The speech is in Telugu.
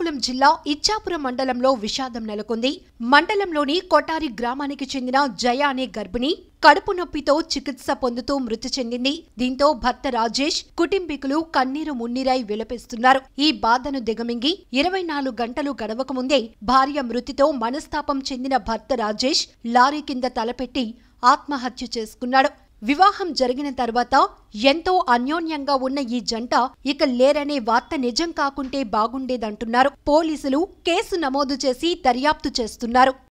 శ్రీకాకుళం జిల్లా ఇచ్చాపురం మండలంలో విషాదం నెలకొంది మండలంలోని కొటారి గ్రామానికి చెందిన జయ అనే గర్భిణి కడుపు నొప్పితో చికిత్స పొందుతూ మృతి చెందింది దీంతో భర్త రాజేష్ కుటుంబీకులు కన్నీరు మున్నీరై విలపిస్తున్నారు ఈ బాధను దిగమింగి ఇరవై నాలుగు గంటలు గడవకముందే భార్య మృతితో మనస్తాపం చెందిన భర్త రాజేష్ లారీ కింద తలపెట్టి ఆత్మహత్య చేసుకున్నాడు వివాహం జరిగిన తర్వాత ఎంతో అన్యోన్యంగా ఉన్న ఈ జంట ఇక లేరనే వార్త నిజం కాకుంటే బాగుండేదంటున్నారు పోలీసులు కేసు నమోదు చేసి దర్యాప్తు చేస్తున్నారు